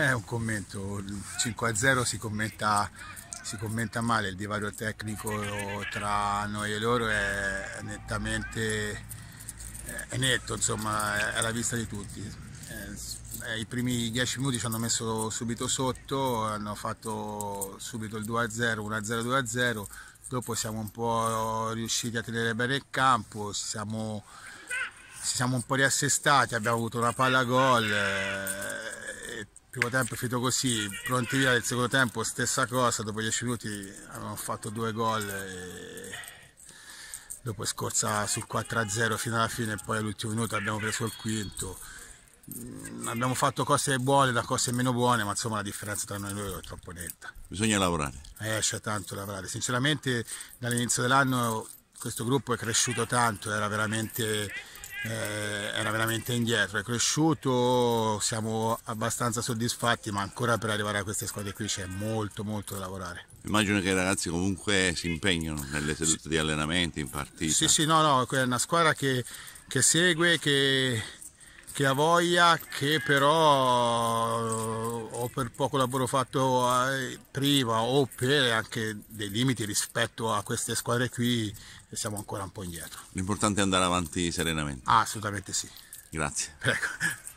È eh, un commento, 5-0 a si commenta, si commenta male, il divario tecnico tra noi e loro è nettamente è netto, insomma, è alla vista di tutti. Eh, eh, I primi 10 minuti ci hanno messo subito sotto, hanno fatto subito il 2-0, a 1-0, a 2-0, a dopo siamo un po' riusciti a tenere bene il campo, siamo, siamo un po' riassestati, abbiamo avuto una palla gol. Eh, primo tempo è finito così, pronti via del secondo tempo stessa cosa, dopo 10 minuti avevamo fatto due gol e dopo scorsa sul 4-0 fino alla fine e poi all'ultimo minuto abbiamo preso il quinto. Mm, abbiamo fatto cose buone da cose meno buone, ma insomma la differenza tra noi e loro è troppo netta. Bisogna lavorare. Eh, c'è tanto lavorare. Sinceramente dall'inizio dell'anno questo gruppo è cresciuto tanto, era veramente eh, era veramente indietro, è cresciuto, siamo abbastanza soddisfatti, ma ancora per arrivare a queste squadre qui c'è molto molto da lavorare. Immagino che i ragazzi comunque si impegnano nelle sedute sì. di allenamento, in partita. Sì, sì, no, no, è una squadra che, che segue, che che ha voglia, che però eh, o per poco lavoro fatto eh, prima o per anche dei limiti rispetto a queste squadre qui siamo ancora un po' indietro. L'importante è andare avanti serenamente. Ah, assolutamente sì. Grazie. Prego.